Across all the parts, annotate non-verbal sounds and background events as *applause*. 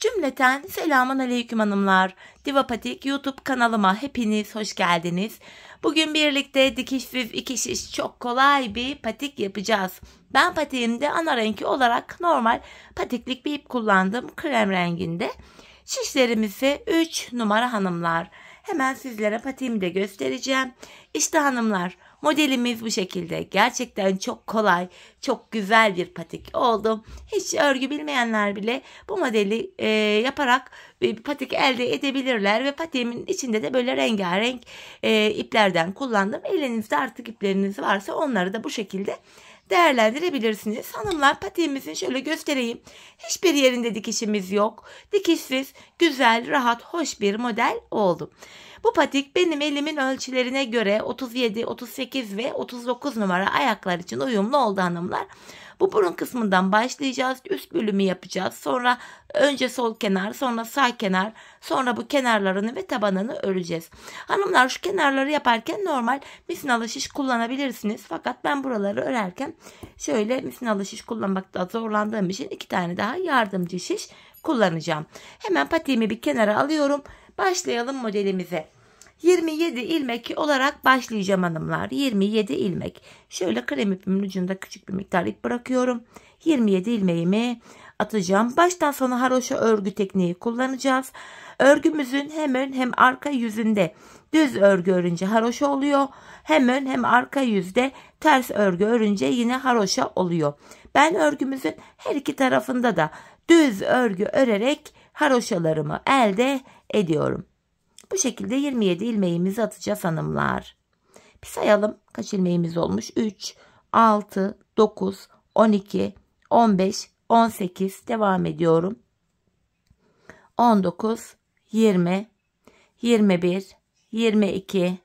Cümleten selamun aleyküm hanımlar. Divapatik YouTube kanalıma hepiniz hoş geldiniz. Bugün birlikte dikişsiz ikişiş çok kolay bir patik yapacağız. Ben patiğimde ana rengi olarak normal patiklik bir ip kullandım krem renginde. Şişlerimizi 3 numara hanımlar. Hemen sizlere patiğimi de göstereceğim. İşte hanımlar Modelimiz bu şekilde. Gerçekten çok kolay, çok güzel bir patik oldu. Hiç örgü bilmeyenler bile bu modeli e, yaparak bir patik elde edebilirler ve patiğimin içinde de böyle rengarenk e, iplerden kullandım. Elinizde artık ipleriniz varsa onları da bu şekilde değerlendirebilirsiniz. Hanımlar patiğimizin şöyle göstereyim. Hiçbir yerinde dikişimiz yok. Dikişsiz, güzel, rahat, hoş bir model oldu. Bu patik benim elimin ölçülerine göre 37, 38 ve 39 numara ayaklar için uyumlu oldu hanımlar. Bu burun kısmından başlayacağız. Üst bölümü yapacağız. Sonra önce sol kenar, sonra sağ kenar, sonra bu kenarlarını ve tabanını öreceğiz. Hanımlar şu kenarları yaparken normal misinalı şiş kullanabilirsiniz. Fakat ben buraları örerken şöyle misinalı şiş kullanmakta zorlandığım için iki tane daha yardımcı şiş kullanacağım. Hemen patiğimi bir kenara alıyorum. Başlayalım modelimize. 27 ilmek olarak başlayacağım hanımlar. 27 ilmek. Şöyle krem ipimin ucunda küçük bir miktar ip bırakıyorum. 27 ilmeğimi atacağım. Baştan sona haroşa örgü tekniği kullanacağız. Örgümüzün hem ön hem arka yüzünde düz örgü örünce haroşa oluyor. Hem ön hem arka yüzde ters örgü örünce yine haroşa oluyor. Ben örgümüzün her iki tarafında da düz örgü örerek haroşalarımı elde ediyorum. Bu şekilde 27 ilmeğimizi atacağız hanımlar. Bir sayalım kaç ilmeğimiz olmuş? 3, 6, 9, 12, 15, 18 devam ediyorum. 19, 20, 21, 22,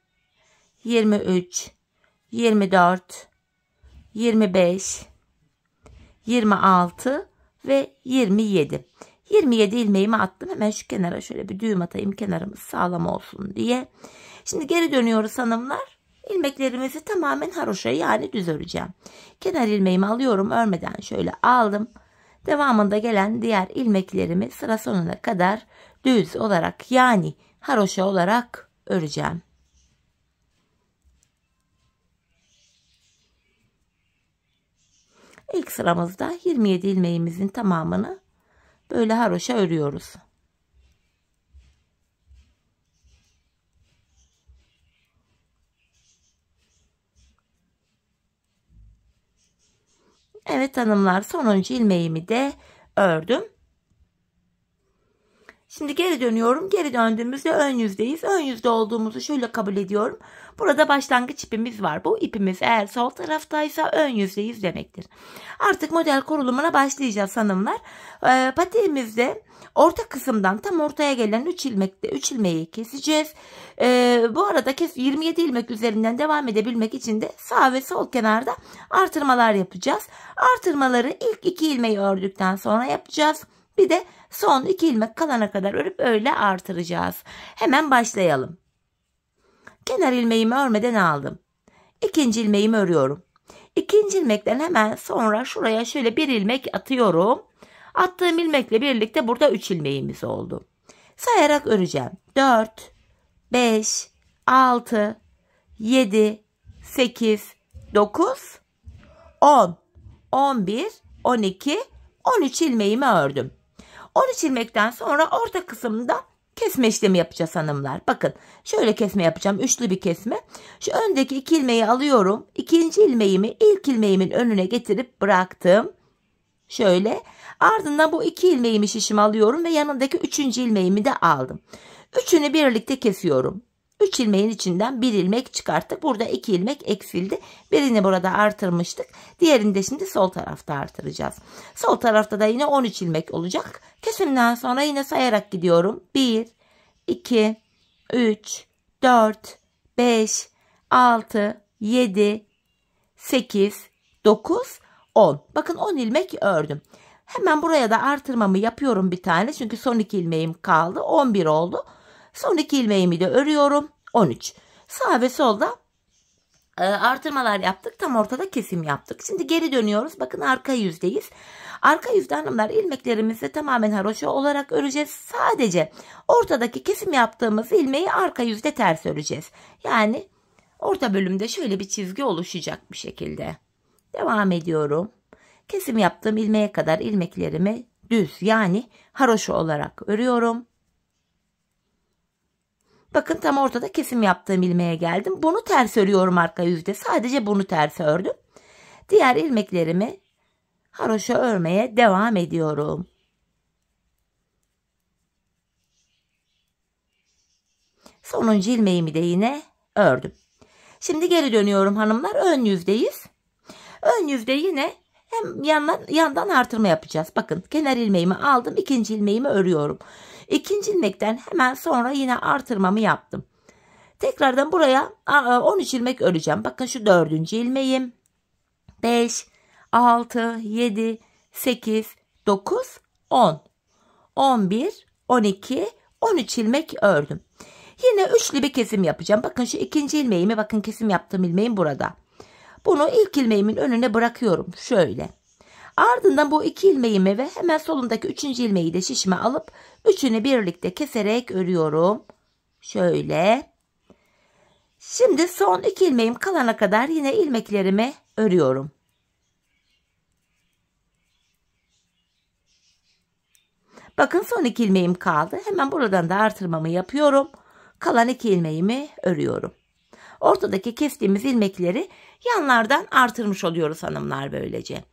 23, 24, 25, 26 ve 27. 27 ilmeğimi attım. Hemen şu kenara şöyle bir düğüm atayım kenarımız sağlam olsun diye. Şimdi geri dönüyoruz hanımlar. İlmeklerimizi tamamen haroşa yani düz öreceğim. Kenar ilmeğimi alıyorum örmeden şöyle aldım. Devamında gelen diğer ilmeklerimi sıra sonuna kadar düz olarak yani haroşa olarak öreceğim. İlk sıramızda 27 ilmeğimizin tamamını böyle haroşa örüyoruz. Evet hanımlar sonuncu ilmeğimi de ördüm. Şimdi geri dönüyorum. Geri döndüğümüzde ön yüzdeyiz. Ön yüzde olduğumuzu şöyle kabul ediyorum. Burada başlangıç ipimiz var. Bu ipimiz eğer sol taraftaysa ön yüzdeyiz demektir. Artık model kurulumuna başlayacağız hanımlar. Ee, patiğimizde orta kısımdan tam ortaya gelen 3 ilmekte 3 ilmeği keseceğiz. Ee, bu arada kes 27 ilmek üzerinden devam edebilmek için de sağ ve sol kenarda artırmalar yapacağız. Artırmaları ilk 2 ilmeği ördükten sonra yapacağız. Bir de Son iki ilmek kalana kadar örüp öyle artıracağız. Hemen başlayalım. Kenar ilmeğimi örmeden aldım. İkinci ilmeğimi örüyorum. İkinci ilmekten hemen sonra şuraya şöyle bir ilmek atıyorum. Attığım ilmekle birlikte burada 3 ilmeğimiz oldu. Sayarak öreceğim. 4, 5, 6, 7, 8, 9, 10, 11, 12, 13 ilmeğimi ördüm. 13 ilmekten sonra orta kısımda kesme işlemi yapacağız hanımlar. Bakın şöyle kesme yapacağım. Üçlü bir kesme. Şu öndeki iki ilmeği alıyorum. İkinci ilmeğimi ilk ilmeğimin önüne getirip bıraktım. Şöyle ardından bu iki ilmeğimi şişim alıyorum ve yanındaki üçüncü ilmeğimi de aldım. Üçünü birlikte kesiyorum. 3 ilmeğin içinden 1 ilmek çıkarttık. Burada 2 ilmek eksildi. Birini burada artırmıştık. Diğerini de şimdi sol tarafta artıracağız. Sol tarafta da yine 13 ilmek olacak. Kesimden sonra yine sayarak gidiyorum. 1, 2, 3, 4, 5, 6, 7, 8, 9, 10. Bakın 10 ilmek ördüm. Hemen buraya da artırmamı yapıyorum bir tane. Çünkü son iki ilmeğim kaldı. 11 oldu. Son iki ilmeğimi de örüyorum. 13. Sağ ve solda e, artırmalar yaptık. Tam ortada kesim yaptık. Şimdi geri dönüyoruz. Bakın arka yüzdeyiz. Arka yüzde hanımlar ilmeklerimizi tamamen haroşa olarak öreceğiz. Sadece ortadaki kesim yaptığımız ilmeği arka yüzde ters öreceğiz. Yani orta bölümde şöyle bir çizgi oluşacak bir şekilde. Devam ediyorum. Kesim yaptığım ilmeğe kadar ilmeklerimi düz yani haroşa olarak örüyorum. Bakın tam ortada kesim yaptığım ilmeğe geldim. Bunu ters örüyorum arka yüzde. Sadece bunu ters ördüm. Diğer ilmeklerimi haroşa örmeye devam ediyorum. Sonuncu ilmeğimi de yine ördüm. Şimdi geri dönüyorum hanımlar. Ön yüzdeyiz. Ön yüzde yine hem yandan, yandan artırma yapacağız. Bakın kenar ilmeğimi aldım. ikinci ilmeğimi örüyorum. İkinci ilmekten hemen sonra yine artırmamı yaptım. Tekrardan buraya 13 ilmek öreceğim. Bakın şu dördüncü ilmeğim. 5, 6, 7, 8, 9, 10, 11, 12, 13 ilmek ördüm. Yine üçlü bir kesim yapacağım. Bakın şu ikinci ilmeğimi bakın kesim yaptığım ilmeğim burada. Bunu ilk ilmeğimin önüne bırakıyorum. Şöyle. Ardından bu iki ilmeğimi ve hemen solundaki üçüncü ilmeği de şişime alıp üçünü birlikte keserek örüyorum. Şöyle. Şimdi son iki ilmeğim kalana kadar yine ilmeklerimi örüyorum. Bakın son iki ilmeğim kaldı. Hemen buradan da artırmamı yapıyorum. Kalan iki ilmeğimi örüyorum. Ortadaki kestiğimiz ilmekleri yanlardan artırmış oluyoruz hanımlar böylece.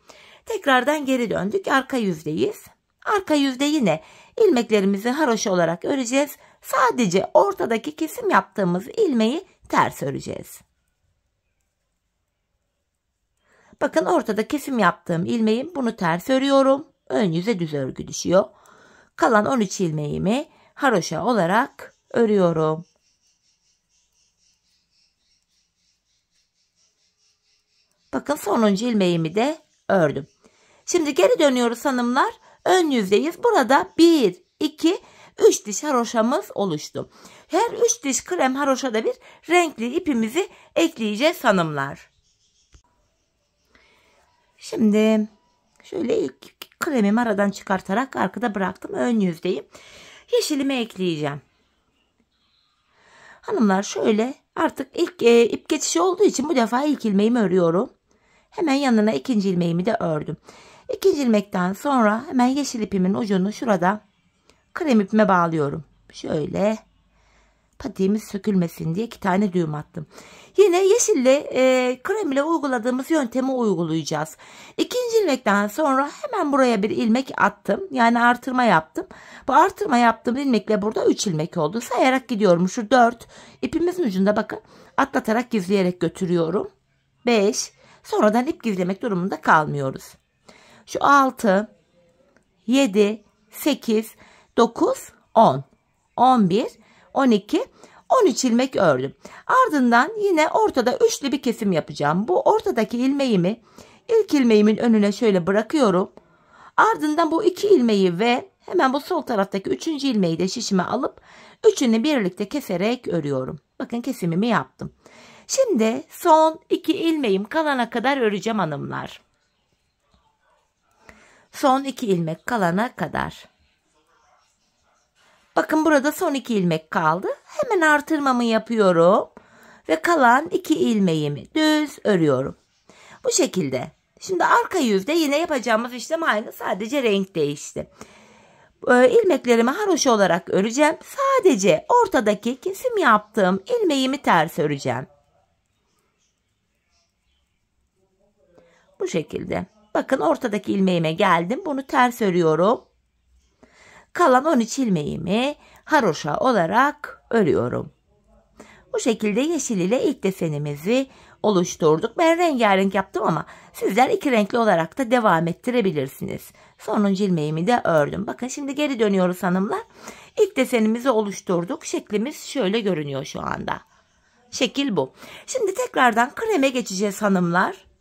Tekrardan geri döndük. Arka yüzdeyiz. Arka yüzde yine ilmeklerimizi haroşa olarak öreceğiz. Sadece ortadaki kesim yaptığımız ilmeği ters öreceğiz. Bakın ortada kesim yaptığım ilmeğim bunu ters örüyorum. Ön yüze düz örgü düşüyor. Kalan 13 ilmeğimi haroşa olarak örüyorum. Bakın sonuncu ilmeğimi de ördüm. Şimdi geri dönüyoruz hanımlar. Ön yüzdeyiz. Burada 1, 2, 3 diş haroşamız oluştu. Her 3 diş krem haroşada bir renkli ipimizi ekleyeceğiz hanımlar. Şimdi şöyle ilk kremimi aradan çıkartarak arkada bıraktım. Ön yüzdeyim. Yeşilimi ekleyeceğim. Hanımlar şöyle artık ilk e, ip geçişi olduğu için bu defa ilk ilmeğimi örüyorum. Hemen yanına ikinci ilmeğimi de ördüm. İkinci ilmekten sonra hemen yeşil ipimin ucunu şurada krem ipime bağlıyorum. Şöyle patiğimiz sökülmesin diye iki tane düğüm attım. Yine yeşille e, krem ile uyguladığımız yöntemi uygulayacağız. İkinci ilmekten sonra hemen buraya bir ilmek attım. Yani artırma yaptım. Bu artırma yaptığım ilmekle burada 3 ilmek oldu. Sayarak gidiyorum. Şu 4 ipimizin ucunda bakın atlatarak gizleyerek götürüyorum. 5 sonradan ip gizlemek durumunda kalmıyoruz. Şu 6, 7, 8, 9, 10, 11, 12, 13 ilmek ördüm. Ardından yine ortada üçlü bir kesim yapacağım. Bu ortadaki ilmeğimi ilk ilmeğimin önüne şöyle bırakıyorum. Ardından bu iki ilmeği ve hemen bu sol taraftaki üçüncü ilmeği de şişime alıp üçünü birlikte keserek örüyorum. Bakın kesimimi yaptım. Şimdi son iki ilmeğim kalana kadar öreceğim hanımlar. Son 2 ilmek kalana kadar. Bakın burada son 2 ilmek kaldı. Hemen artırmamı yapıyorum. Ve kalan 2 ilmeğimi düz örüyorum. Bu şekilde. Şimdi arka yüzde yine yapacağımız işlem aynı. Sadece renk değişti. Ee, ilmeklerimi haroşa olarak öreceğim. Sadece ortadaki kesim yaptığım ilmeğimi ters öreceğim. Bu şekilde. Bakın ortadaki ilmeğime geldim. Bunu ters örüyorum. Kalan 13 ilmeğimi haroşa olarak örüyorum. Bu şekilde yeşil ile ilk desenimizi oluşturduk. Ben rengarenk yaptım ama sizler iki renkli olarak da devam ettirebilirsiniz. Sonuncu ilmeğimi de ördüm. Bakın şimdi geri dönüyoruz hanımlar. İlk desenimizi oluşturduk. Şeklimiz şöyle görünüyor şu anda. Şekil bu. Şimdi tekrardan kreme geçeceğiz hanımlar.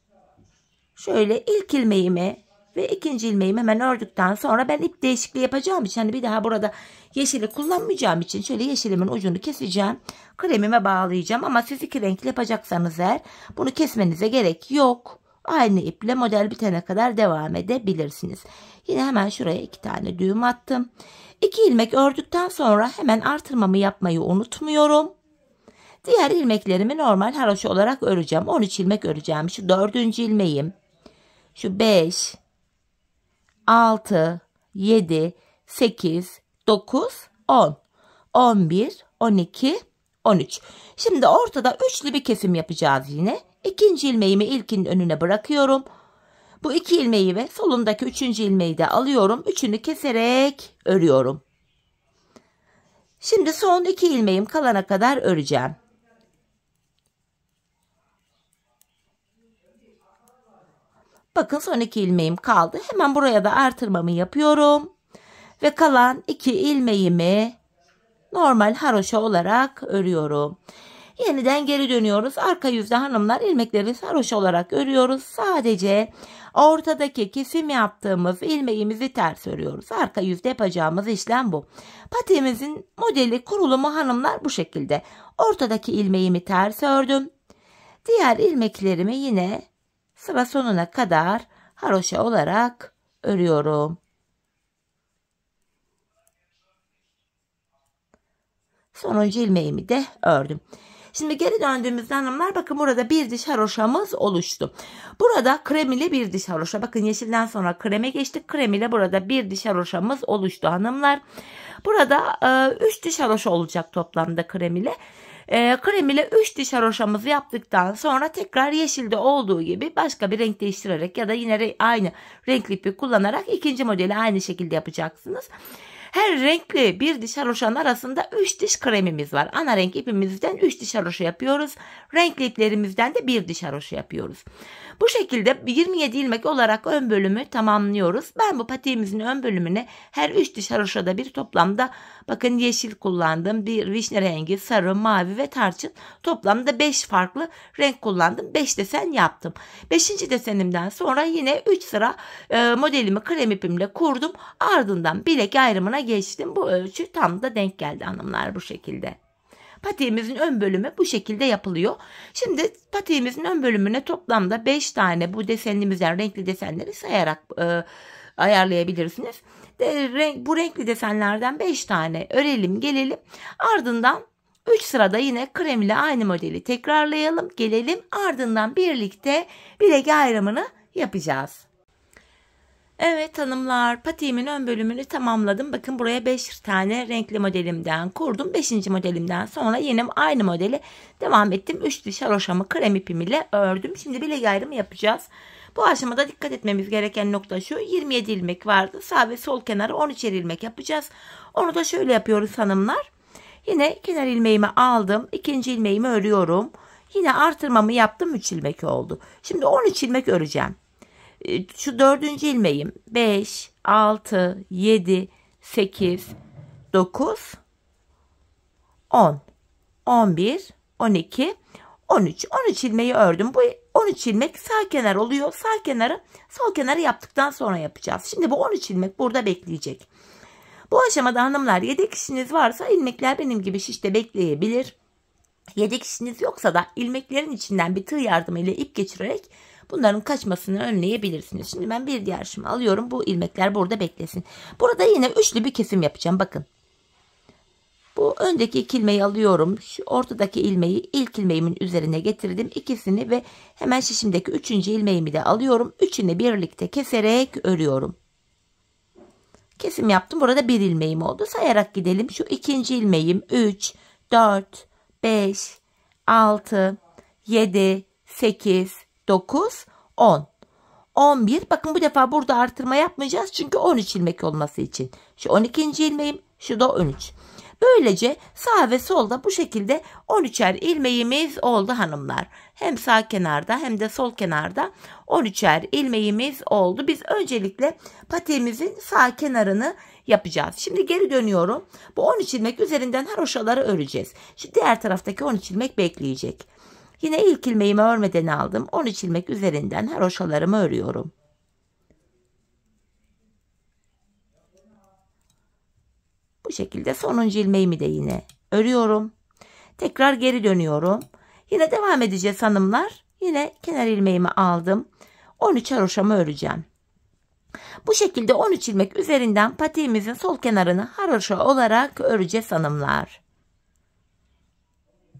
Şöyle ilk ilmeğimi ve ikinci ilmeğimi hemen ördükten sonra ben ip değişikliği yapacağım için hani bir daha burada yeşili kullanmayacağım için şöyle yeşilimin ucunu keseceğim. Kremime bağlayacağım ama siz iki renkli yapacaksanız eğer bunu kesmenize gerek yok. Aynı iple model bitene kadar devam edebilirsiniz. Yine hemen şuraya iki tane düğüm attım. İki ilmek ördükten sonra hemen artırmamı yapmayı unutmuyorum. Diğer ilmeklerimi normal haroşa olarak öreceğim. 13 ilmek öreceğim. Şu dördüncü ilmeğim şu 5, 6, 7, 8, 9, 10, 11, 12, 13. Şimdi ortada üçlü bir kesim yapacağız yine. İkinci ilmeğimi ilkinin önüne bırakıyorum. Bu iki ilmeği ve solundaki üçüncü ilmeği de alıyorum. Üçünü keserek örüyorum. Şimdi son iki ilmeğim kalana kadar öreceğim. Bakın son iki ilmeğim kaldı. Hemen buraya da artırmamı yapıyorum. Ve kalan iki ilmeğimi normal haroşa olarak örüyorum. Yeniden geri dönüyoruz. Arka yüzde hanımlar ilmekleri haroşa olarak örüyoruz. Sadece ortadaki kesim yaptığımız ilmeğimizi ters örüyoruz. Arka yüzde yapacağımız işlem bu. Patemizin modeli kurulumu hanımlar bu şekilde. Ortadaki ilmeğimi ters ördüm. Diğer ilmeklerimi yine sıra sonuna kadar haroşa olarak örüyorum. Sonuncu ilmeğimi de ördüm. Şimdi geri döndüğümüzde hanımlar bakın burada bir diş haroşamız oluştu. Burada krem ile bir diş haroşa. Bakın yeşilden sonra kreme geçtik. Krem ile burada bir diş haroşamız oluştu hanımlar. Burada e, üç diş haroşa olacak toplamda krem ile. E, krem ile 3 diş haroşamızı yaptıktan sonra tekrar yeşilde olduğu gibi başka bir renk değiştirerek ya da yine re aynı renkli ipi kullanarak ikinci modeli aynı şekilde yapacaksınız. Her renkli bir diş haroşanın arasında 3 diş kremimiz var. Ana renk ipimizden 3 diş haroşa yapıyoruz. Renkli iplerimizden de 1 diş haroşa yapıyoruz. Bu şekilde 27 ilmek olarak ön bölümü tamamlıyoruz. Ben bu patiğimizin ön bölümüne her 3 diş haroşada bir toplamda bakın yeşil kullandım. Bir vişne rengi, sarı, mavi ve tarçın. Toplamda 5 farklı renk kullandım. 5 desen yaptım. 5. desenimden sonra yine 3 sıra e, modelimi krem ipimle kurdum. Ardından bilek ayrımına geçtim. Bu ölçü tam da denk geldi hanımlar bu şekilde patiğimizin ön bölümü bu şekilde yapılıyor. Şimdi patiğimizin ön bölümüne toplamda 5 tane bu desenlimizden renkli desenleri sayarak e, ayarlayabilirsiniz. De, renk, bu renkli desenlerden 5 tane örelim gelelim. Ardından 3 sırada yine krem ile aynı modeli tekrarlayalım gelelim. Ardından birlikte bilek ayrımını yapacağız. Evet hanımlar patiğimin ön bölümünü tamamladım. Bakın buraya 5 tane renkli modelimden kurdum. 5. modelimden sonra yine aynı modeli devam ettim. Üçlü şaroşamı krem ipimle ördüm. Şimdi bileği ayrımı yapacağız. Bu aşamada dikkat etmemiz gereken nokta şu 27 ilmek vardı. Sağ ve sol kenarı 13 ilmek yapacağız. Onu da şöyle yapıyoruz hanımlar. Yine kenar ilmeğimi aldım. ikinci ilmeğimi örüyorum. Yine artırmamı yaptım 3 ilmek oldu. Şimdi 13 ilmek öreceğim şu dördüncü ilmeğim 5, 6, 7, 8, 9, 10, 11, 12, 13. 13 ilmeği ördüm. Bu 13 ilmek sağ kenar oluyor. Sağ kenarı sol kenarı yaptıktan sonra yapacağız. Şimdi bu 13 ilmek burada bekleyecek. Bu aşamada hanımlar yedek işiniz varsa ilmekler benim gibi şişte bekleyebilir. Yedek işiniz yoksa da ilmeklerin içinden bir tığ yardımıyla ip geçirerek Bunların kaçmasını önleyebilirsiniz. Şimdi ben bir diğer şımı alıyorum. Bu ilmekler burada beklesin. Burada yine üçlü bir kesim yapacağım. Bakın. Bu öndeki iki ilmeği alıyorum. Şu ortadaki ilmeği ilk ilmeğimin üzerine getirdim. ikisini ve hemen şişimdeki üçüncü ilmeğimi de alıyorum. Üçünü birlikte keserek örüyorum. Kesim yaptım. Burada bir ilmeğim oldu. Sayarak gidelim. Şu ikinci ilmeğim 3, 4, 5, 6, 7, 8, 9, 10. 11. Bakın bu defa burada artırma yapmayacağız. Çünkü 13 ilmek olması için. Şu 12. ilmeğim. Şu da 13. Böylece sağ ve solda bu şekilde 13'er ilmeğimiz oldu hanımlar. Hem sağ kenarda hem de sol kenarda 13'er ilmeğimiz oldu. Biz öncelikle patemizin sağ kenarını yapacağız. Şimdi geri dönüyorum. Bu 13 ilmek üzerinden haroşaları öreceğiz. Şimdi diğer taraftaki 13 ilmek bekleyecek. Yine ilk ilmeğimi örmeden aldım. 13 ilmek üzerinden haroşalarımı örüyorum. Bu şekilde sonuncu ilmeğimi de yine örüyorum. Tekrar geri dönüyorum. Yine devam edeceğiz hanımlar. Yine kenar ilmeğimi aldım. 13 haroşamı öreceğim. Bu şekilde 13 ilmek üzerinden patiğimizin sol kenarını haroşa olarak öreceğiz hanımlar.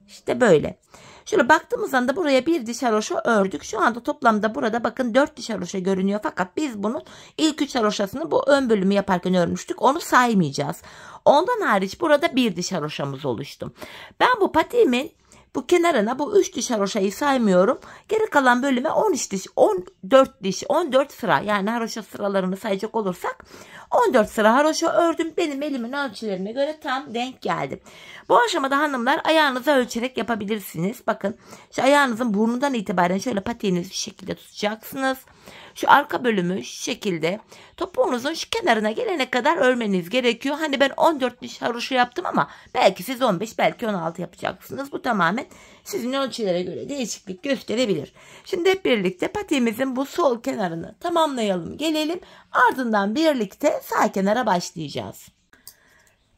İşte böyle. Şöyle baktığımız anda buraya bir diş haroşa ördük. Şu anda toplamda burada bakın 4 diş haroşa görünüyor. Fakat biz bunun ilk 3 haroşasını bu ön bölümü yaparken örmüştük. Onu saymayacağız. Ondan hariç burada bir diş haroşamız oluştu. Ben bu patiğimin bu kenarına bu 3 diş haroşayı saymıyorum. Geri kalan bölüme 13 diş, 14 diş, 14 sıra yani haroşa sıralarını sayacak olursak 14 sıra haroşa ördüm. Benim elimin ölçülerine göre tam denk geldi. Bu aşamada hanımlar ayağınıza ölçerek yapabilirsiniz. Bakın şu ayağınızın burnundan itibaren şöyle patiğiniz şekilde tutacaksınız şu arka bölümü şu şekilde topuğunuzun şu kenarına gelene kadar örmeniz gerekiyor. Hani ben 14 diş haroşa yaptım ama belki siz 15 belki 16 yapacaksınız. Bu tamamen sizin ölçülere göre değişiklik gösterebilir. Şimdi hep birlikte patiğimizin bu sol kenarını tamamlayalım gelelim. Ardından birlikte sağ kenara başlayacağız.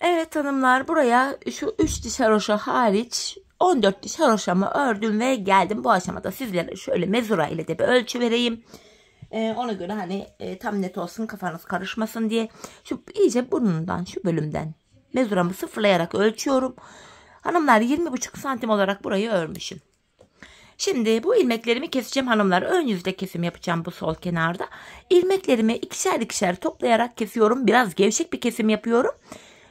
Evet hanımlar buraya şu 3 diş haroşa hariç 14 diş haroşamı ördüm ve geldim. Bu aşamada sizlere şöyle mezura ile de bir ölçü vereyim. E, ona göre hani e, tam net olsun kafanız karışmasın diye. Şu iyice burnundan şu bölümden mezuramı sıfırlayarak ölçüyorum. Hanımlar 20,5 santim olarak burayı örmüşüm. Şimdi bu ilmeklerimi keseceğim hanımlar. Ön yüzde kesim yapacağım bu sol kenarda. İlmeklerimi ikişer ikişer toplayarak kesiyorum. Biraz gevşek bir kesim yapıyorum.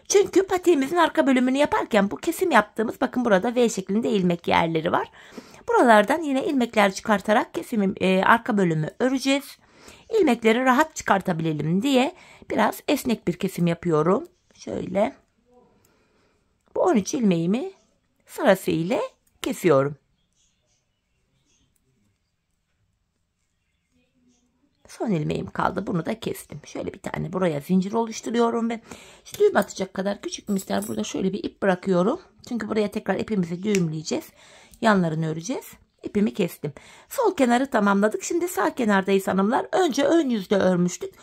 Çünkü patiğimizin arka bölümünü yaparken bu kesim yaptığımız bakın burada V şeklinde ilmek yerleri var. Buralardan yine ilmekler çıkartarak kefimin e, arka bölümü öreceğiz. İlmekleri rahat çıkartabilelim diye biraz esnek bir kesim yapıyorum. Şöyle. Bu 13 ilmeğimi sırası ile kesiyorum. Son ilmeğim kaldı. Bunu da kestim. Şöyle bir tane buraya zincir oluşturuyorum ve düğüm atacak kadar küçük bir miktar burada şöyle bir ip bırakıyorum. Çünkü buraya tekrar ipimizi düğümleyeceğiz yanlarını öreceğiz. İpimi kestim. Sol kenarı tamamladık. Şimdi sağ kenardayız hanımlar. Önce ön yüzde örmüştük.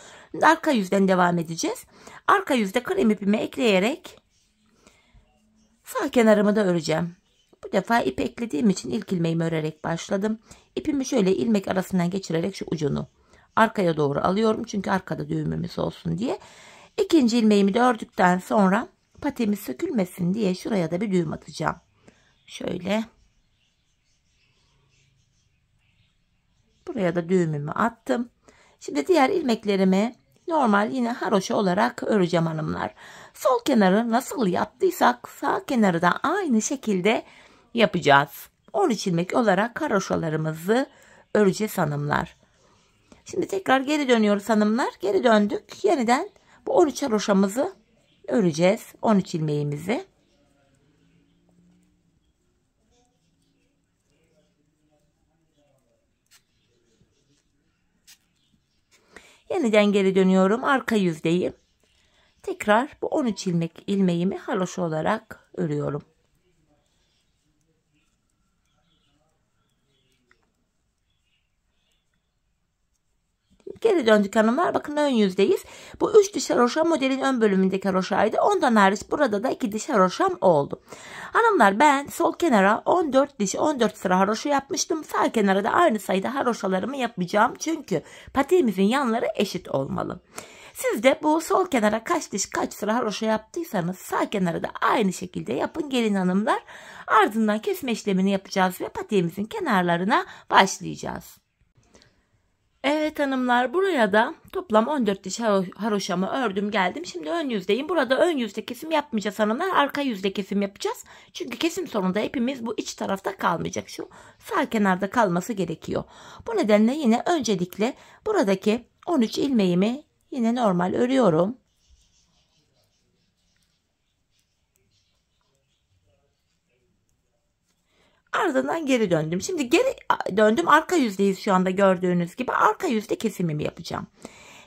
Arka yüzden devam edeceğiz. Arka yüzde krem ipimi ekleyerek sağ kenarımı da öreceğim. Bu defa ip eklediğim için ilk ilmeğimi örerek başladım. İpimi şöyle ilmek arasından geçirerek şu ucunu arkaya doğru alıyorum. Çünkü arkada düğümümüz olsun diye. İkinci ilmeğimi de ördükten sonra patemi sökülmesin diye şuraya da bir düğüm atacağım. Şöyle Buraya da düğümümü attım. Şimdi diğer ilmeklerimi normal yine haroşa olarak öreceğim hanımlar. Sol kenarı nasıl yaptıysak sağ kenarı da aynı şekilde yapacağız. 13 ilmek olarak haroşalarımızı öreceğiz hanımlar. Şimdi tekrar geri dönüyoruz hanımlar. Geri döndük. Yeniden bu 13 haroşamızı öreceğiz. 13 ilmeğimizi. Yeniden geri dönüyorum. Arka yüzdeyim. Tekrar bu 13 ilmek ilmeğimi haloşa olarak örüyorum. Geri döndük hanımlar. Bakın ön yüzdeyiz. Bu 3 diş haroşa modelin ön bölümündeki haroşaydı. Ondan hariç burada da 2 diş haroşam oldu. Hanımlar ben sol kenara 14 diş 14 sıra haroşa yapmıştım. Sağ kenara da aynı sayıda haroşalarımı yapacağım. Çünkü patiğimizin yanları eşit olmalı. Siz de bu sol kenara kaç diş kaç sıra haroşa yaptıysanız sağ kenara da aynı şekilde yapın gelin hanımlar. Ardından kesme işlemini yapacağız ve patiğimizin kenarlarına başlayacağız. Evet hanımlar buraya da toplam 14 diş haroşamı ördüm geldim. Şimdi ön yüzdeyim. Burada ön yüzde kesim yapmayacağız hanımlar. Arka yüzde kesim yapacağız. Çünkü kesim sonunda hepimiz bu iç tarafta kalmayacak. Şu sağ kenarda kalması gerekiyor. Bu nedenle yine öncelikle buradaki 13 ilmeğimi yine normal örüyorum. Ardından geri döndüm. Şimdi geri döndüm. Arka yüzdeyiz şu anda gördüğünüz gibi. Arka yüzde kesimimi yapacağım.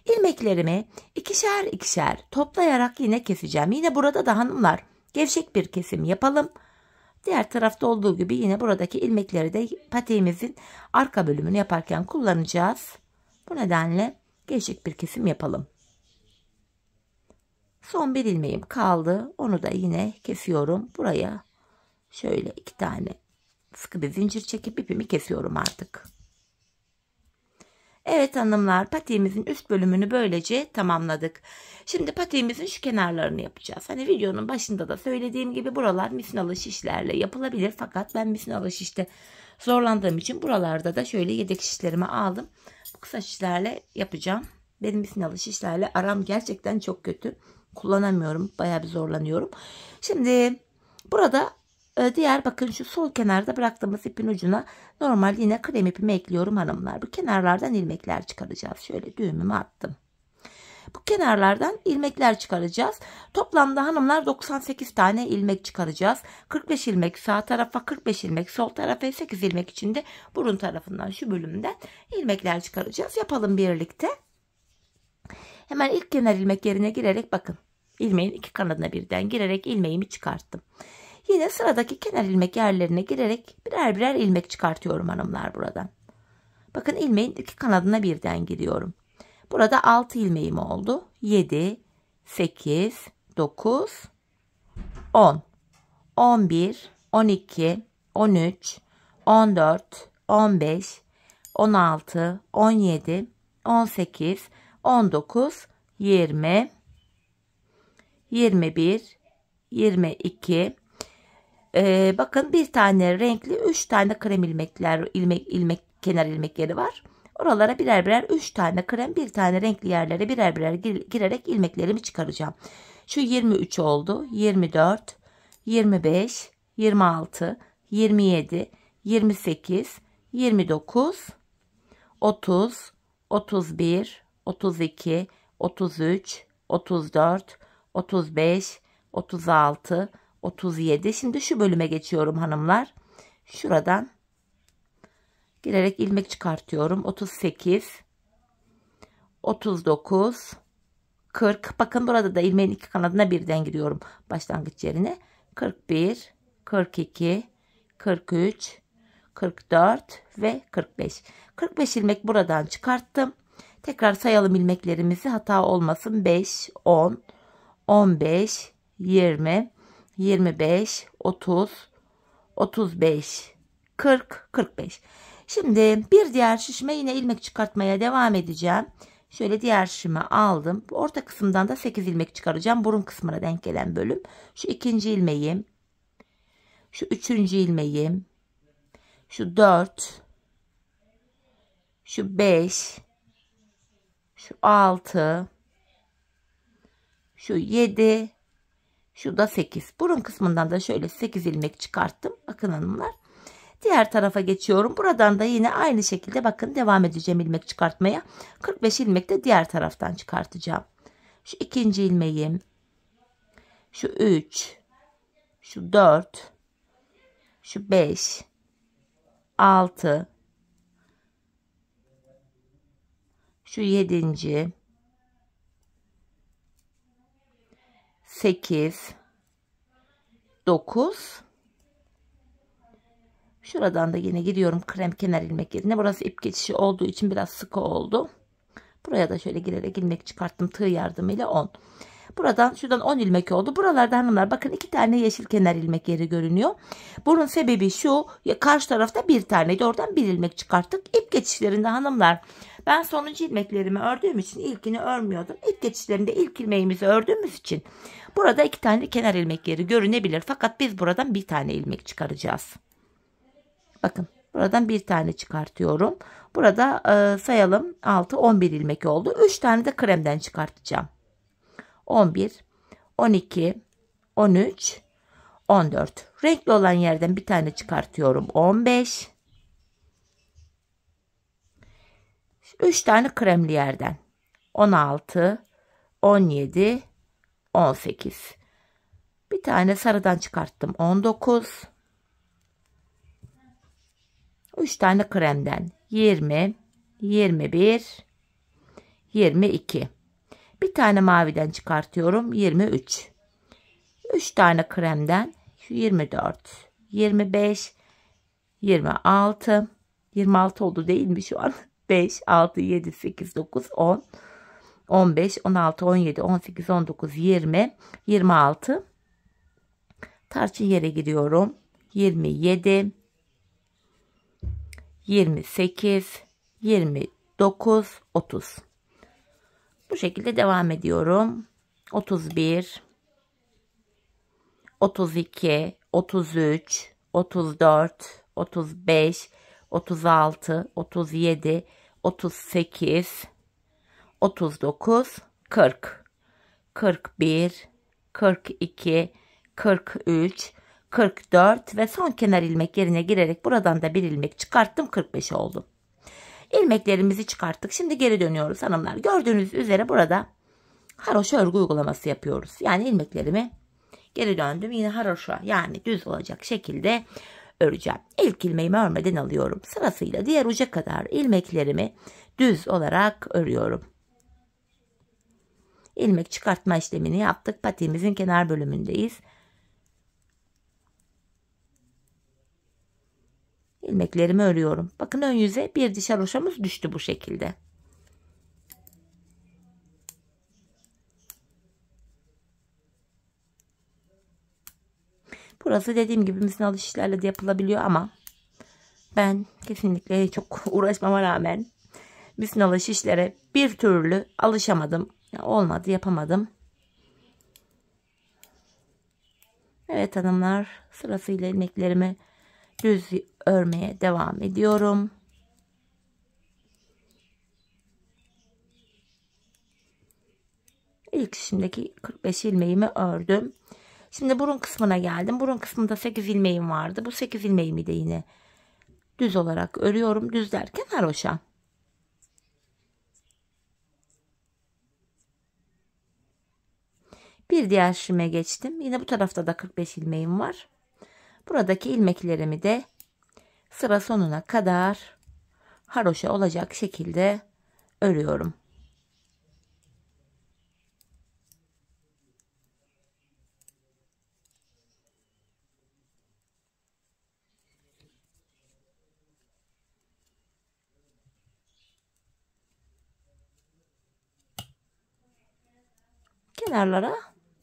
İlmeklerimi ikişer ikişer toplayarak yine keseceğim. Yine burada da hanımlar gevşek bir kesim yapalım. Diğer tarafta olduğu gibi yine buradaki ilmekleri de patiğimizin arka bölümünü yaparken kullanacağız. Bu nedenle gevşek bir kesim yapalım. Son bir ilmeğim kaldı. Onu da yine kesiyorum. Buraya şöyle iki tane sıkı bir zincir çekip ipimi kesiyorum artık. Evet hanımlar patiğimizin üst bölümünü böylece tamamladık. Şimdi patiğimizin şu kenarlarını yapacağız. Hani videonun başında da söylediğim gibi buralar misinalı şişlerle yapılabilir. Fakat ben misinalı şişte zorlandığım için buralarda da şöyle yedek şişlerimi aldım. Bu kısa şişlerle yapacağım. Benim misinalı şişlerle aram gerçekten çok kötü. Kullanamıyorum. Bayağı bir zorlanıyorum. Şimdi burada ee, diğer bakın şu sol kenarda bıraktığımız ipin ucuna normal yine krem ipimi ekliyorum hanımlar. Bu kenarlardan ilmekler çıkaracağız. Şöyle düğümümü attım. Bu kenarlardan ilmekler çıkaracağız. Toplamda hanımlar 98 tane ilmek çıkaracağız. 45 ilmek sağ tarafa, 45 ilmek sol tarafa, 8 ilmek içinde burun tarafından şu bölümden ilmekler çıkaracağız. Yapalım birlikte. Hemen ilk kenar ilmek yerine girerek bakın. ilmeğin iki kanadına birden girerek ilmeğimi çıkarttım. Yine sıradaki kenar ilmek yerlerine girerek birer birer ilmek çıkartıyorum hanımlar buradan. Bakın ilmeğin iki kanadına birden giriyorum. Burada 6 ilmeğim oldu. 7, 8, 9, 10, 11, 12, 13, 14, 15, 16, 17, 18, 19, 20, 21, 22, e, bakın bir tane renkli üç tane krem ilmekler ilmek ilmek kenar ilmek yeri var. Oralara birer birer üç tane krem bir tane renkli yerlere birer birer girerek ilmeklerimi çıkaracağım. Şu 23 oldu. 24, 25, 26, 27, 28, 29, 30, 31, 32, 33, 34, 35, 36, 37. Şimdi şu bölüme geçiyorum hanımlar. Şuradan girerek ilmek çıkartıyorum. 38 39 40 bakın burada da ilmeğin iki kanadına birden giriyorum başlangıç yerine 41 42 43 44 ve 45 45 ilmek buradan çıkarttım tekrar sayalım ilmeklerimizi hata olmasın 5 10 15 20 25, 30, 35, 40, 45. Şimdi bir diğer şişme yine ilmek çıkartmaya devam edeceğim. Şöyle diğer şişimi aldım. Orta kısımdan da 8 ilmek çıkaracağım. Burun kısmına denk gelen bölüm. Şu ikinci ilmeğim. Şu üçüncü ilmeğim. Şu 4. Şu 5. Şu 6. Şu 7 şu da 8. Burun kısmından da şöyle 8 ilmek çıkarttım. Bakın hanımlar. Diğer tarafa geçiyorum. Buradan da yine aynı şekilde bakın devam edeceğim ilmek çıkartmaya. 45 ilmek de diğer taraftan çıkartacağım. Şu ikinci ilmeğim. Şu 3. Şu 4. Şu 5. 6. Şu 7. 8 9 şuradan da yine gidiyorum krem kenar ilmek yerine burası ip geçişi olduğu için biraz sıkı oldu buraya da şöyle girerek ilmek çıkarttım tığ yardımıyla 10 Buradan şuradan 10 ilmek oldu. Buralarda hanımlar bakın iki tane yeşil kenar ilmek yeri görünüyor. Bunun sebebi şu karşı tarafta bir taneydi. Oradan bir ilmek çıkarttık. İp geçişlerinde hanımlar ben sonuncu ilmeklerimi ördüğüm için ilkini örmüyordum. İlk geçişlerinde ilk ilmeğimizi ördüğümüz için burada iki tane kenar ilmekleri görünebilir. Fakat biz buradan bir tane ilmek çıkaracağız. Bakın buradan bir tane çıkartıyorum. Burada e, sayalım 6 11 ilmek oldu. 3 tane de kremden çıkartacağım. 11 12 13 14. Renkli olan yerden bir tane çıkartıyorum. 15 3 tane kremli kremliyerden. 16, 17, 18. Bir tane sarıdan çıkarttım. 19. 3 tane kremden. 20, 21, 22. Bir tane maviden çıkartıyorum. 23. 3 tane kremden 24, 25, 26. 26 oldu değil mi şu an? 5, 6, 7, 8, 9, 10, 15, 16, 17, 18, 19, 20, 26. Tarçın yere giriyorum. 27, 28, 29, 30. Bu şekilde devam ediyorum. 31, 32, 33, 34, 35, 36, 37, 38, 39, 40, 41, 42, 43, 44 ve son kenar ilmek yerine girerek buradan da bir ilmek çıkarttım 45 oldu. İlmeklerimizi çıkarttık. Şimdi geri dönüyoruz hanımlar. Gördüğünüz üzere burada haroşa örgü uygulaması yapıyoruz. Yani ilmeklerimi geri döndüm. Yine haroşa yani düz olacak şekilde öreceğim. İlk ilmeğimi örmeden alıyorum. Sırasıyla diğer uca kadar ilmeklerimi düz olarak örüyorum. İlmek çıkartma işlemini yaptık. Patiğimizin kenar bölümündeyiz. ilmeklerimi örüyorum. Bakın ön yüze bir diş haroşamız düştü bu şekilde. Burası dediğim gibi misinalı şişlerle de yapılabiliyor ama ben kesinlikle çok *laughs* uğraşmama rağmen misinalı şişlere bir türlü alışamadım. olmadı yapamadım. Evet hanımlar sırasıyla ilmeklerimi düz örmeye devam ediyorum. İlk şimdiki 45 ilmeğimi ördüm. Şimdi burun kısmına geldim. Burun kısmında 8 ilmeğim vardı. Bu 8 ilmeğimi de yine düz olarak örüyorum. Düz derken haroşa. Bir diğer şime geçtim. Yine bu tarafta da 45 ilmeğim var. Buradaki ilmeklerimi de sıra sonuna kadar haroşa olacak şekilde örüyorum. kenarlara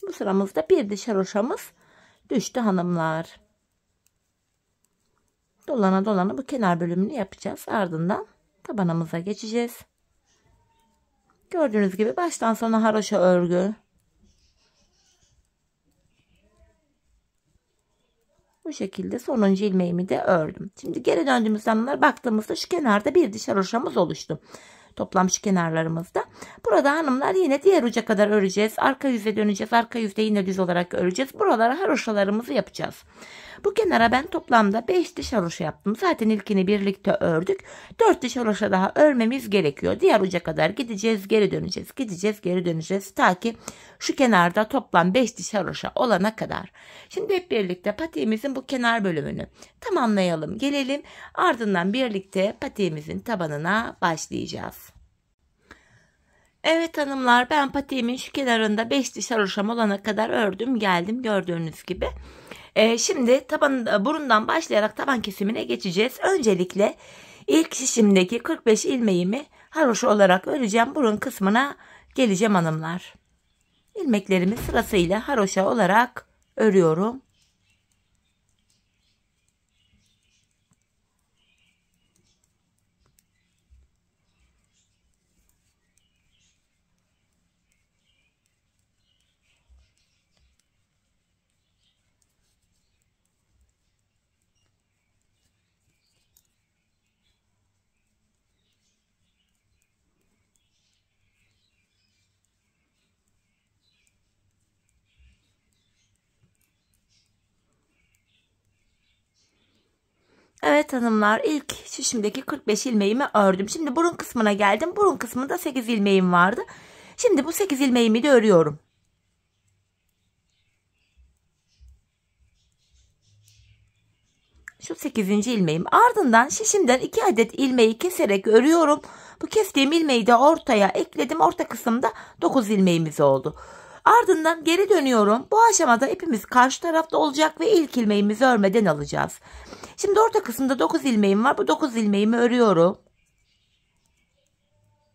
bu sıramızda bir diş haroşamız düştü hanımlar. Dolana dolana bu kenar bölümünü yapacağız. Ardından tabanımıza geçeceğiz. Gördüğünüz gibi baştan sona haroşa örgü. Bu şekilde sonuncu ilmeğimi de ördüm. Şimdi geri döndüğümüz zamanlar baktığımızda şu kenarda bir diş haroşamız oluştu toplam şu kenarlarımızda. Burada hanımlar yine diğer uca kadar öreceğiz. Arka yüze döneceğiz. Arka yüzde yine düz olarak öreceğiz. Buralara haroşalarımızı yapacağız. Bu kenara ben toplamda 5 diş haroşa yaptım. Zaten ilkini birlikte ördük. 4 diş haroşa daha örmemiz gerekiyor. Diğer uca kadar gideceğiz, geri döneceğiz, gideceğiz, geri döneceğiz. Ta ki şu kenarda toplam 5 diş haroşa olana kadar. Şimdi hep birlikte patiğimizin bu kenar bölümünü tamamlayalım, gelelim. Ardından birlikte patiğimizin tabanına başlayacağız. Evet hanımlar ben patiğimin şu kenarında 5 diş haroşam olana kadar ördüm geldim gördüğünüz gibi. Ee, şimdi taban burundan başlayarak taban kesimine geçeceğiz. Öncelikle ilk şişimdeki 45 ilmeğimi haroşa olarak öreceğim burun kısmına geleceğim hanımlar. İlmeklerimi sırasıyla haroşa olarak örüyorum. Evet hanımlar ilk şişimdeki 45 ilmeğimi ördüm. Şimdi burun kısmına geldim. Burun kısmında 8 ilmeğim vardı. Şimdi bu 8 ilmeğimi de örüyorum. Şu 8. ilmeğim. Ardından şişimden 2 adet ilmeği keserek örüyorum. Bu kestiğim ilmeği de ortaya ekledim. Orta kısımda 9 ilmeğimiz oldu. Ardından geri dönüyorum. Bu aşamada ipimiz karşı tarafta olacak ve ilk ilmeğimizi örmeden alacağız. Şimdi orta kısımda 9 ilmeğim var. Bu 9 ilmeğimi örüyorum.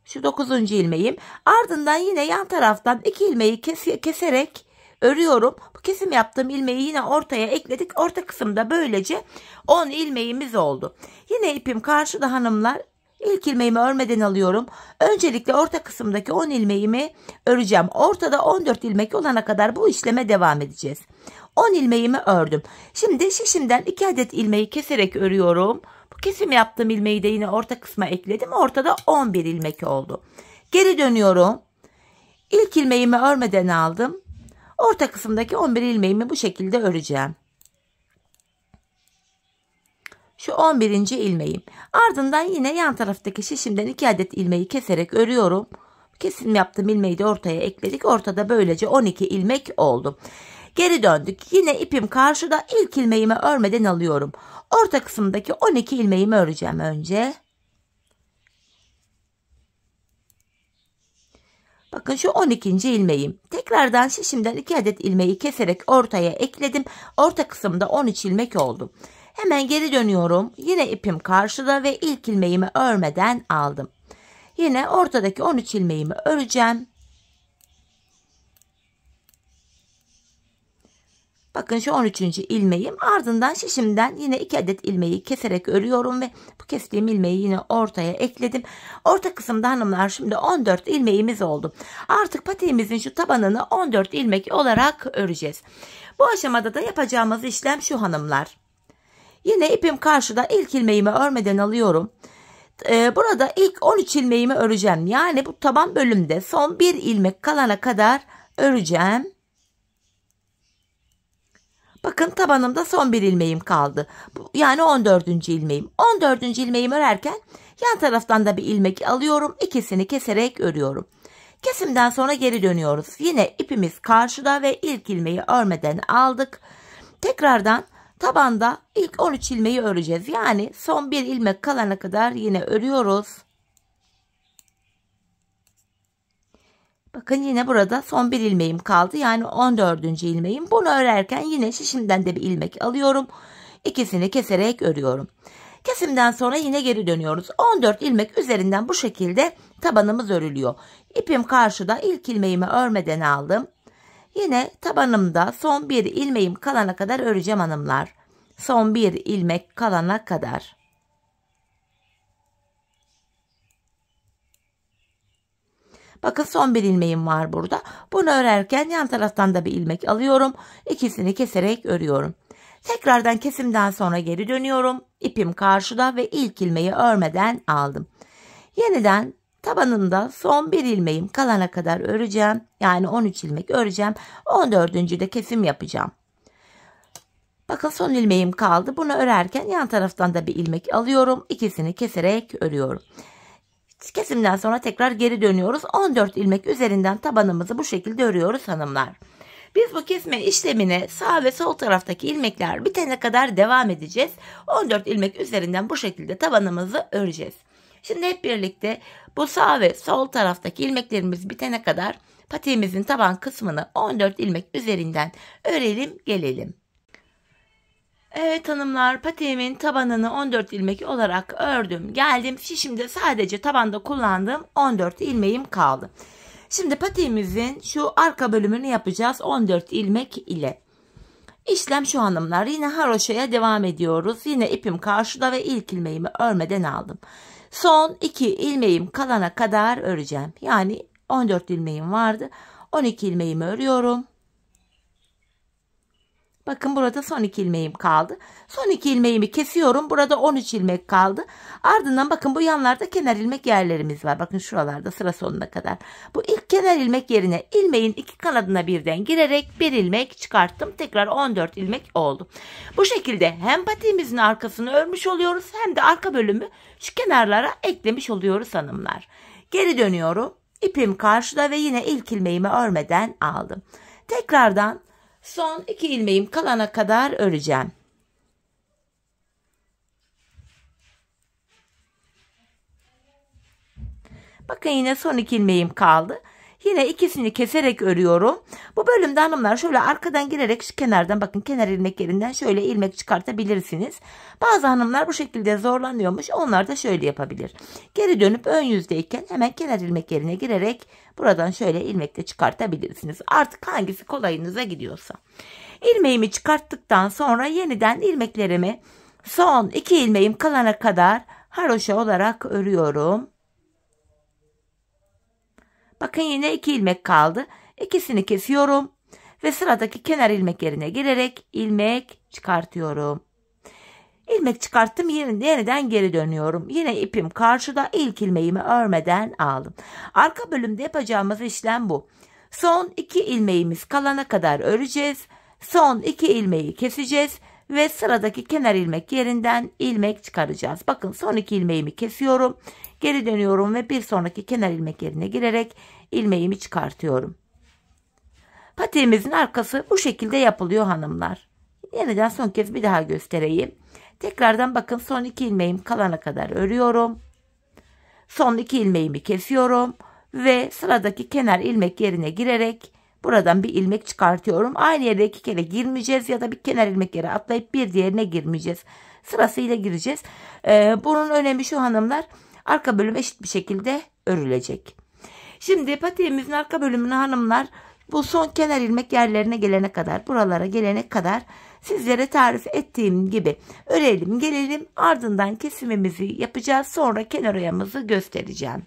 Şu 9. ilmeğim. Ardından yine yan taraftan 2 ilmeği kes keserek örüyorum. Bu kesim yaptığım ilmeği yine ortaya ekledik. Orta kısımda böylece 10 ilmeğimiz oldu. Yine ipim karşıda hanımlar İlk ilmeğimi örmeden alıyorum. Öncelikle orta kısımdaki 10 ilmeğimi öreceğim. Ortada 14 ilmek olana kadar bu işleme devam edeceğiz. 10 ilmeğimi ördüm. Şimdi şişimden 2 adet ilmeği keserek örüyorum. Bu kesim yaptığım ilmeği de yine orta kısma ekledim. Ortada 11 ilmek oldu. Geri dönüyorum. İlk ilmeğimi örmeden aldım. Orta kısımdaki 11 ilmeğimi bu şekilde öreceğim şu 11. ilmeğim. Ardından yine yan taraftaki şişimden 2 adet ilmeği keserek örüyorum. Kesim yaptığım ilmeği de ortaya ekledik. Ortada böylece 12 ilmek oldu. Geri döndük. Yine ipim karşıda ilk ilmeğimi örmeden alıyorum. Orta kısımdaki 12 ilmeğimi öreceğim önce. Bakın şu 12. ilmeğim. Tekrardan şişimden 2 adet ilmeği keserek ortaya ekledim. Orta kısımda 13 ilmek oldu. Hemen geri dönüyorum. Yine ipim karşıda ve ilk ilmeğimi örmeden aldım. Yine ortadaki 13 ilmeğimi öreceğim. Bakın şu 13. ilmeğim ardından şişimden yine 2 adet ilmeği keserek örüyorum ve bu kestiğim ilmeği yine ortaya ekledim. Orta kısımda hanımlar şimdi 14 ilmeğimiz oldu. Artık patiğimizin şu tabanını 14 ilmek olarak öreceğiz. Bu aşamada da yapacağımız işlem şu hanımlar. Yine ipim karşıda ilk ilmeğimi örmeden alıyorum. Ee, burada ilk 13 ilmeğimi öreceğim. Yani bu taban bölümde son bir ilmek kalana kadar öreceğim. Bakın tabanımda son bir ilmeğim kaldı. Yani 14. ilmeğim. 14. ilmeğimi örerken yan taraftan da bir ilmek alıyorum. İkisini keserek örüyorum. Kesimden sonra geri dönüyoruz. Yine ipimiz karşıda ve ilk ilmeği örmeden aldık. Tekrardan Tabanda ilk 13 ilmeği öreceğiz. Yani son bir ilmek kalana kadar yine örüyoruz. Bakın yine burada son bir ilmeğim kaldı. Yani 14. ilmeğim. Bunu örerken yine şişimden de bir ilmek alıyorum. İkisini keserek örüyorum. Kesimden sonra yine geri dönüyoruz. 14 ilmek üzerinden bu şekilde tabanımız örülüyor. İpim karşıda ilk ilmeğimi örmeden aldım. Yine tabanımda son bir ilmeğim kalana kadar öreceğim hanımlar. Son bir ilmek kalana kadar. Bakın son bir ilmeğim var burada. Bunu örerken yan taraftan da bir ilmek alıyorum. İkisini keserek örüyorum. Tekrardan kesimden sonra geri dönüyorum. İpim karşıda ve ilk ilmeği örmeden aldım. Yeniden Tabanında son bir ilmeğim kalana kadar öreceğim. Yani 13 ilmek öreceğim. 14. de kesim yapacağım. Bakın son ilmeğim kaldı. Bunu örerken yan taraftan da bir ilmek alıyorum. İkisini keserek örüyorum. Kesimden sonra tekrar geri dönüyoruz. 14 ilmek üzerinden tabanımızı bu şekilde örüyoruz hanımlar. Biz bu kesme işlemini sağ ve sol taraftaki ilmekler bitene kadar devam edeceğiz. 14 ilmek üzerinden bu şekilde tabanımızı öreceğiz. Şimdi hep birlikte bu sağ ve sol taraftaki ilmeklerimiz bitene kadar patiğimizin taban kısmını 14 ilmek üzerinden örelim gelelim. Evet hanımlar patiğimin tabanını 14 ilmek olarak ördüm geldim. Şimdi sadece tabanda kullandığım 14 ilmeğim kaldı. Şimdi patiğimizin şu arka bölümünü yapacağız 14 ilmek ile. İşlem şu hanımlar yine haroşaya devam ediyoruz. Yine ipim karşıda ve ilk ilmeğimi örmeden aldım. Son 2 ilmeğim kalana kadar öreceğim. Yani 14 ilmeğim vardı. 12 ilmeğimi örüyorum. Bakın burada son iki ilmeğim kaldı. Son iki ilmeğimi kesiyorum. Burada 13 ilmek kaldı. Ardından bakın bu yanlarda kenar ilmek yerlerimiz var. Bakın şuralarda sıra sonuna kadar. Bu ilk kenar ilmek yerine ilmeğin iki kanadına birden girerek bir ilmek çıkarttım. Tekrar 14 ilmek oldu. Bu şekilde hem patiğimizin arkasını örmüş oluyoruz hem de arka bölümü şu kenarlara eklemiş oluyoruz hanımlar. Geri dönüyorum. İpim karşıda ve yine ilk ilmeğimi örmeden aldım. Tekrardan Son iki ilmeğim kalana kadar öreceğim. Bakın yine son iki ilmeğim kaldı. Yine ikisini keserek örüyorum. Bu bölümde hanımlar şöyle arkadan girerek şu kenardan bakın kenar ilmek yerinden şöyle ilmek çıkartabilirsiniz. Bazı hanımlar bu şekilde zorlanıyormuş. Onlar da şöyle yapabilir. Geri dönüp ön yüzdeyken hemen kenar ilmek yerine girerek buradan şöyle ilmekle çıkartabilirsiniz. Artık hangisi kolayınıza gidiyorsa. İlmeğimi çıkarttıktan sonra yeniden ilmeklerimi son iki ilmeğim kalana kadar haroşa olarak örüyorum. Bakın yine iki ilmek kaldı. İkisini kesiyorum ve sıradaki kenar ilmek yerine girerek ilmek çıkartıyorum. İlmek çıkarttım yeniden geri dönüyorum. Yine ipim karşıda ilk ilmeğimi örmeden aldım. Arka bölümde yapacağımız işlem bu. Son iki ilmeğimiz kalana kadar öreceğiz. Son iki ilmeği keseceğiz ve sıradaki kenar ilmek yerinden ilmek çıkaracağız. Bakın son iki ilmeğimi kesiyorum Geri dönüyorum ve bir sonraki kenar ilmek yerine girerek ilmeğimi çıkartıyorum. Patiğimizin arkası bu şekilde yapılıyor hanımlar. Yeniden son kez bir daha göstereyim. Tekrardan bakın son iki ilmeğim kalana kadar örüyorum. Son iki ilmeğimi kesiyorum ve sıradaki kenar ilmek yerine girerek buradan bir ilmek çıkartıyorum. Aynı yere iki kere girmeyeceğiz ya da bir kenar ilmek yere atlayıp bir diğerine girmeyeceğiz. Sırasıyla gireceğiz. Ee, bunun önemi şu hanımlar arka bölüm eşit bir şekilde örülecek. Şimdi patiğimizin arka bölümünü hanımlar bu son kenar ilmek yerlerine gelene kadar buralara gelene kadar sizlere tarif ettiğim gibi örelim gelelim ardından kesimimizi yapacağız sonra kenar oyamızı göstereceğim.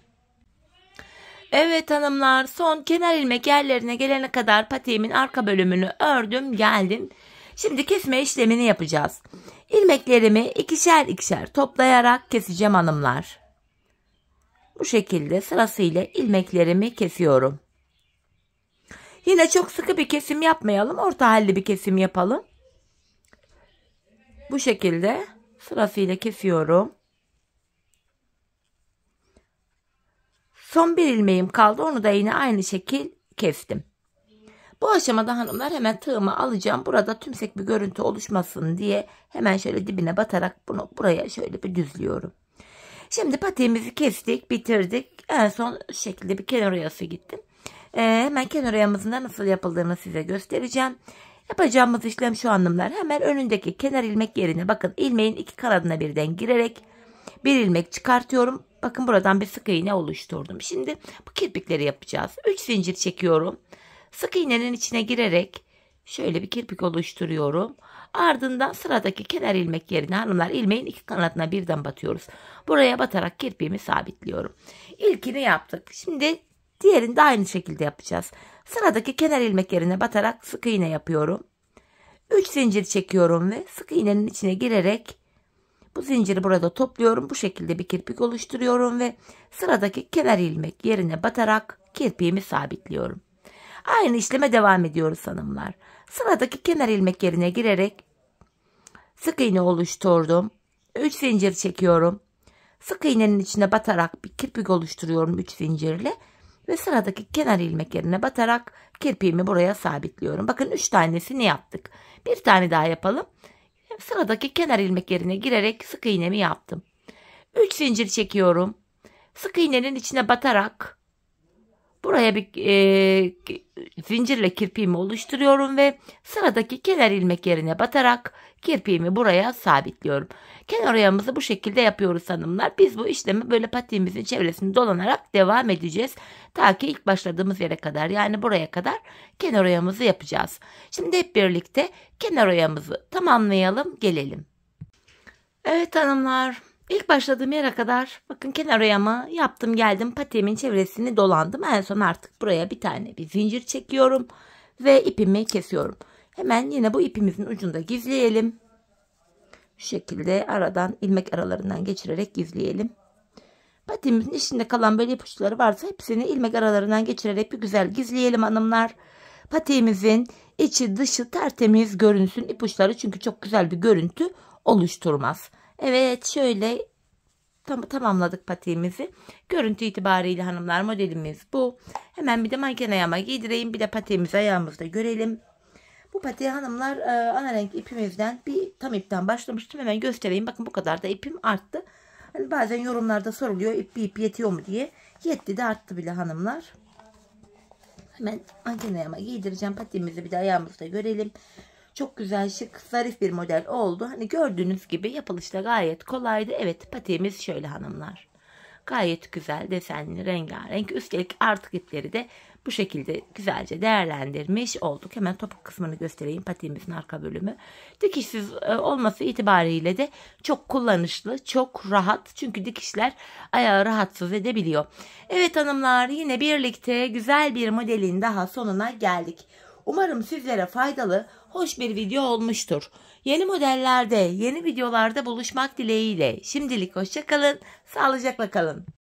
Evet hanımlar son kenar ilmek yerlerine gelene kadar patiğimin arka bölümünü ördüm geldim. Şimdi kesme işlemini yapacağız. İlmeklerimi ikişer ikişer toplayarak keseceğim hanımlar. Bu şekilde sırasıyla ilmeklerimi kesiyorum. Yine çok sıkı bir kesim yapmayalım. Orta halli bir kesim yapalım. Bu şekilde sırasıyla kesiyorum. Son bir ilmeğim kaldı. Onu da yine aynı şekil kestim. Bu aşamada hanımlar hemen tığımı alacağım. Burada tümsek bir görüntü oluşmasın diye hemen şöyle dibine batarak bunu buraya şöyle bir düzlüyorum. Şimdi patiğimizi kestik, bitirdik. En son şekilde bir kenar oyası gittim. Ee, hemen kenar oyamızın nasıl yapıldığını size göstereceğim. Yapacağımız işlem şu anlamlar. Hemen önündeki kenar ilmek yerine bakın ilmeğin iki kanadına birden girerek bir ilmek çıkartıyorum. Bakın buradan bir sık iğne oluşturdum. Şimdi bu kirpikleri yapacağız. 3 zincir çekiyorum. Sık iğnenin içine girerek şöyle bir kirpik oluşturuyorum. Ardından sıradaki kenar ilmek yerine hanımlar ilmeğin iki kanadına birden batıyoruz. Buraya batarak kirpiğimi sabitliyorum. İlkini yaptık. Şimdi diğerini de aynı şekilde yapacağız. Sıradaki kenar ilmek yerine batarak sık iğne yapıyorum. 3 zincir çekiyorum ve sık iğnenin içine girerek bu zinciri burada topluyorum. Bu şekilde bir kirpik oluşturuyorum ve sıradaki kenar ilmek yerine batarak kirpiğimi sabitliyorum. Aynı işleme devam ediyoruz hanımlar. Sıradaki kenar ilmek yerine girerek sık iğne oluşturdum. 3 zincir çekiyorum. Sık iğnenin içine batarak bir kirpik oluşturuyorum 3 zincirle ve sıradaki kenar ilmek yerine batarak kirpiğimi buraya sabitliyorum. Bakın 3 tanesini yaptık. Bir tane daha yapalım. Sıradaki kenar ilmek yerine girerek sık iğnemi yaptım. 3 zincir çekiyorum. Sık iğnenin içine batarak Buraya bir e, zincirle kirpiğimi oluşturuyorum ve sıradaki kenar ilmek yerine batarak kirpiğimi buraya sabitliyorum. Kenar oyamızı bu şekilde yapıyoruz hanımlar. Biz bu işlemi böyle patiğimizin çevresini dolanarak devam edeceğiz. Ta ki ilk başladığımız yere kadar yani buraya kadar kenar oyamızı yapacağız. Şimdi hep birlikte kenar oyamızı tamamlayalım gelelim. Evet hanımlar İlk başladığım yere kadar bakın kenar oyama yaptım geldim patiğimin çevresini dolandım. En son artık buraya bir tane bir zincir çekiyorum ve ipimi kesiyorum. Hemen yine bu ipimizin ucunda gizleyelim. Şu şekilde aradan ilmek aralarından geçirerek gizleyelim. Patiğimizin içinde kalan böyle ipuçları varsa hepsini ilmek aralarından geçirerek bir güzel gizleyelim hanımlar. Patiğimizin içi dışı tertemiz görünsün ipuçları çünkü çok güzel bir görüntü oluşturmaz. Evet şöyle tam, tamamladık patiğimizi. Görüntü itibariyle hanımlar modelimiz bu. Hemen bir de manken ayağıma giydireyim. Bir de patiğimizi ayağımızda görelim. Bu patiği hanımlar e, ana renk ipimizden bir tam ipten başlamıştım. Hemen göstereyim. Bakın bu kadar da ipim arttı. Hani bazen yorumlarda soruluyor ip bir ip yetiyor mu diye. Yetti de arttı bile hanımlar. Hemen manken ayağıma giydireceğim. Patiğimizi bir de ayağımızda görelim. Çok güzel şık zarif bir model oldu. Hani gördüğünüz gibi yapılışta gayet kolaydı. Evet patiğimiz şöyle hanımlar. Gayet güzel desenli rengarenk. Üstelik artık ipleri de bu şekilde güzelce değerlendirmiş olduk. Hemen topuk kısmını göstereyim patiğimizin arka bölümü. Dikişsiz e, olması itibariyle de çok kullanışlı, çok rahat. Çünkü dikişler ayağı rahatsız edebiliyor. Evet hanımlar yine birlikte güzel bir modelin daha sonuna geldik. Umarım sizlere faydalı, hoş bir video olmuştur. Yeni modellerde, yeni videolarda buluşmak dileğiyle. Şimdilik hoşçakalın, sağlıcakla kalın.